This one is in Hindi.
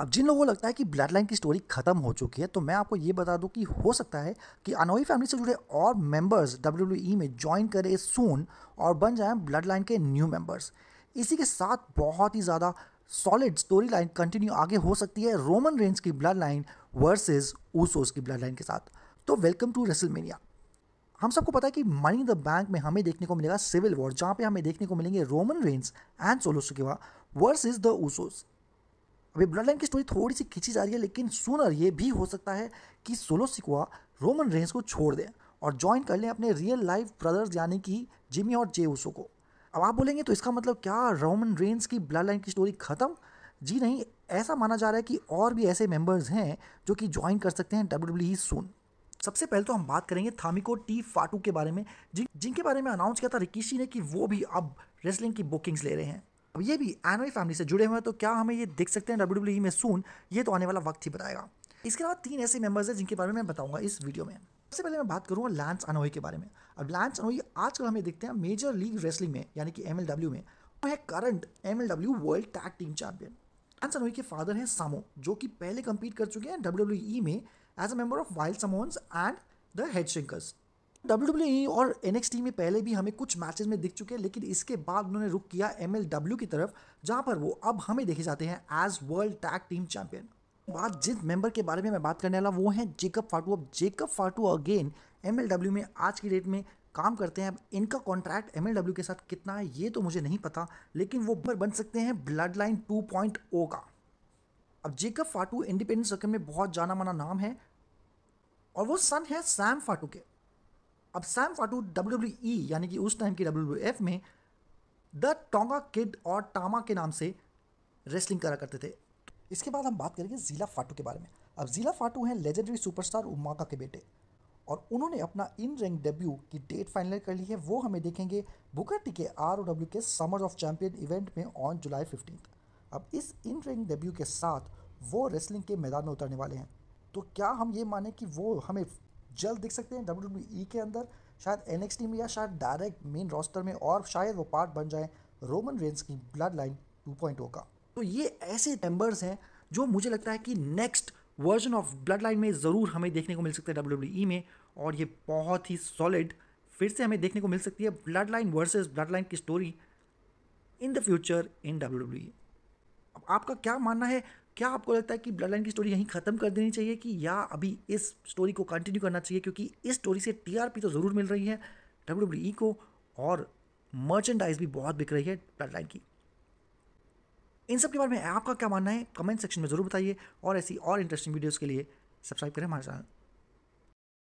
अब जिन लोगों को लगता है कि ब्लड लाइन की स्टोरी खत्म हो चुकी है तो मैं आपको ये बता दूं कि हो सकता है कि अनोई फैमिली से जुड़े और मेंबर्स डब्ल्यू e में ज्वाइन करें सून और बन जाएं ब्लड लाइन के न्यू मेंबर्स इसी के साथ बहुत ही ज़्यादा सॉलिड स्टोरी लाइन कंटिन्यू आगे हो सकती है रोमन रेंज की ब्लड लाइन वर्सेज ऊसोस की ब्लड लाइन के साथ तो वेलकम टू रेसलमेनिया हम सबको पता है कि मनी द बैंक में हमें देखने को मिलेगा सिविल वॉर जहाँ पे हमें देखने को मिलेंगे Roman Reigns and Solo Sikoa versus the Usos अभी ब्लड लाइन की स्टोरी थोड़ी सी खींची जा रही है लेकिन सुनर ये भी हो सकता है कि सोलो सिकुआ रोमन रेंस को छोड़ दें और ज्वाइन कर लें अपने रियल लाइफ ब्रदर्स यानी कि जिमी और जे उसो को अब आप बोलेंगे तो इसका मतलब क्या रोमन रेंस की ब्लड लाइन की स्टोरी ख़त्म जी नहीं ऐसा माना जा रहा है कि और भी ऐसे मेंबर्स हैं जो कि ज्वाइन कर सकते हैं डब्ल्यू डब्ल्यू सुन सबसे पहले तो हम बात करेंगे थामिको टी फाटू के बारे में जिन जिनके बारे में अनाउंस किया था रिकीशी ने कि वो भी अब रेसलिंग की बुकिंग्स ले रहे हैं अब ये भी एनोई फैमिली से जुड़े हुए हैं तो क्या हमें ये देख सकते हैं डब्ल्यू में सून ये तो आने वाला वक्त ही बताएगा इसके अलावा तीन ऐसे मेंबर्स हैं जिनके बारे में मैं बताऊंगा इस वीडियो में सबसे पहले मैं बात करूँगा लैंस अनोई के बारे में अब लैंस अनोई आजकल हमें देखते हैं मेजर लीग रेसलिंग में यानी कि एम में वो है current M world tag team champion Lance Anoa'i के फादर हैं सामो जो कि पहले कम्पीट कर चुके हैं डब्ल्यू e e में as a member of Wild Samoans and the head shrinkers W e और एन में पहले भी हमें कुछ मैचेस में दिख चुके हैं लेकिन इसके बाद उन्होंने रुक किया एम की तरफ जहाँ पर वो अब हमें देखे जाते हैं as world tag team champion बात जिस मेंबर के बारे में मैं बात करने वाला वो है जेकब फाटू अब जेकब फाटू अगेन एम में आज की डेट में काम करते हैं अब इनका कॉन्ट्रैक्ट एम के साथ कितना है ये तो मुझे नहीं पता लेकिन वो बन सकते हैं ब्लड लाइन टू का अब जेकब फाटू इंडिपेंडेंस सर्कल में बहुत जाना माना नाम है और वो सन है सैम फाटू के अब सैम फाटू डब्ल्यू यानी कि उस टाइम की डब्ल्यू एफ में द टोंगा किड और टामा के नाम से रेसलिंग करा करते थे इसके बाद हम बात करेंगे ज़ीला फाटू के बारे में अब ज़ीला फाटू हैं लेजेंडरी सुपरस्टार उमाका के बेटे और उन्होंने अपना इन रैंक डेब्यू की डेट फाइनल कर ली है वो हमें देखेंगे बुकर के आर ओ डब्ल्यू के समर ऑफ चैम्पियन इवेंट में ऑन जुलाई फिफ्टीन अब इस इन रैंक डेब्यू के साथ वो रेसलिंग के मैदान में उतरने वाले हैं तो क्या हम ये माने कि वो हमें जल्द दिख सकते हैं डब्ल्यू e के अंदर शायद एन में या शायद डायरेक्ट मेन रोस्टर में और शायद वो पार्ट बन जाए रोमन रेंस की ब्लड लाइन टू का तो ये ऐसे टेम्बर्स हैं जो मुझे लगता है कि next version of blood line में ज़रूर हमें देखने को मिल सकता है डब्ल्यू e में और ये बहुत ही सॉलिड फिर से हमें देखने को मिल सकती है blood line versus blood line की story in the future in W अब आपका क्या मानना है क्या आपको लगता है कि ब्लड लाइन की स्टोरी यहीं ख़त्म कर देनी चाहिए कि या अभी इस स्टोरी को कंटिन्यू करना चाहिए क्योंकि इस स्टोरी से टीआरपी तो ज़रूर मिल रही है डब्ल्यू e को और मर्चेंडाइज भी बहुत बिक रही है ब्लड लाइन की इन सब के बारे में आपका क्या मानना है कमेंट सेक्शन में ज़रूर बताइए और ऐसी और इंटरेस्टिंग वीडियोज़ के लिए सब्सक्राइब करें हमारे चैनल